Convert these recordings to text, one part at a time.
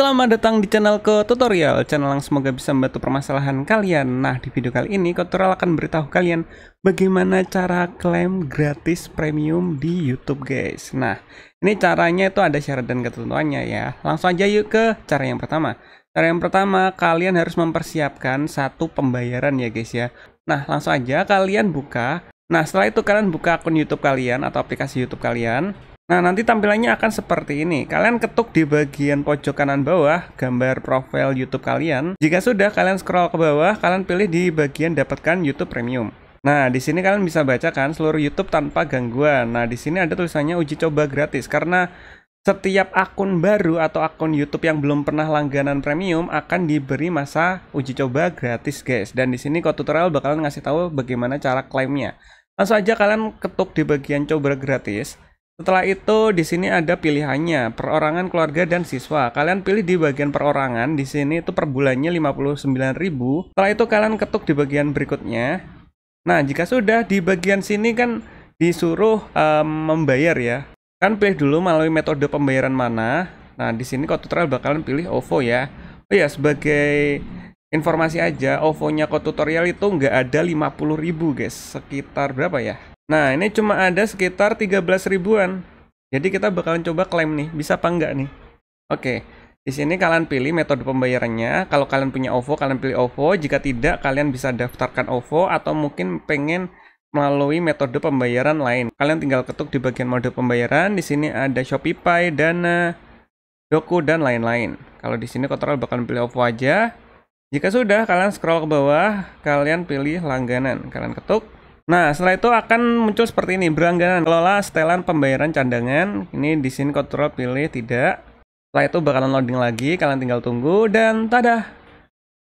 Selamat datang di channel ke tutorial, channel yang semoga bisa membantu permasalahan kalian. Nah, di video kali ini tutorial akan beritahu kalian bagaimana cara klaim gratis premium di YouTube, guys. Nah, ini caranya itu ada syarat dan ketentuannya ya. Langsung aja yuk ke cara yang pertama. Cara yang pertama, kalian harus mempersiapkan satu pembayaran ya, guys ya. Nah, langsung aja kalian buka. Nah, setelah itu kalian buka akun YouTube kalian atau aplikasi YouTube kalian. Nah, nanti tampilannya akan seperti ini. Kalian ketuk di bagian pojok kanan bawah gambar profil YouTube kalian. Jika sudah, kalian scroll ke bawah, kalian pilih di bagian dapatkan YouTube Premium. Nah, di sini kalian bisa bacakan seluruh YouTube tanpa gangguan. Nah, di sini ada tulisannya uji coba gratis karena setiap akun baru atau akun YouTube yang belum pernah langganan premium akan diberi masa uji coba gratis, guys. Dan di sini Code Tutorial bakalan ngasih tahu bagaimana cara klaimnya. Langsung aja kalian ketuk di bagian coba gratis. Setelah itu di sini ada pilihannya perorangan keluarga dan siswa. Kalian pilih di bagian perorangan di sini itu per bulannya 59.000. Setelah itu kalian ketuk di bagian berikutnya. Nah, jika sudah di bagian sini kan disuruh um, membayar ya. Kan pilih dulu melalui metode pembayaran mana. Nah, di sini Kotutorial bakalan pilih OVO ya. Oh ya, sebagai informasi aja, OVO-nya tutorial itu nggak ada 50.000, guys. Sekitar berapa ya? Nah, ini cuma ada sekitar 13 ribuan. Jadi kita bakalan coba klaim nih, bisa apa enggak nih? Oke. Di sini kalian pilih metode pembayarannya. Kalau kalian punya OVO, kalian pilih OVO. Jika tidak, kalian bisa daftarkan OVO atau mungkin pengen melalui metode pembayaran lain. Kalian tinggal ketuk di bagian mode pembayaran. Di sini ada Shopee, Dana, Doku, dan lain-lain. Kalau di sini kontrol bakalan pilih OVO aja. Jika sudah, kalian scroll ke bawah, kalian pilih langganan. Kalian ketuk, Nah, setelah itu akan muncul seperti ini berlangganan. Kelola setelan pembayaran cadangan. Ini di sini kontrol pilih tidak. Setelah itu bakalan loading lagi, kalian tinggal tunggu dan tada.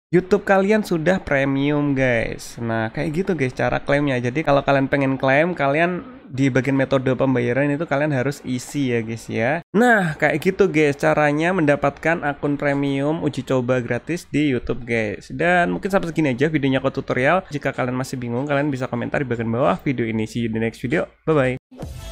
YouTube kalian sudah premium, guys. Nah, kayak gitu guys cara klaimnya. Jadi kalau kalian pengen klaim, kalian di bagian metode pembayaran itu kalian harus isi ya guys ya. Nah, kayak gitu guys caranya mendapatkan akun premium uji coba gratis di YouTube guys. Dan mungkin sampai segini aja videonya aku tutorial. Jika kalian masih bingung, kalian bisa komentar di bagian bawah video ini. See you in the next video. Bye bye.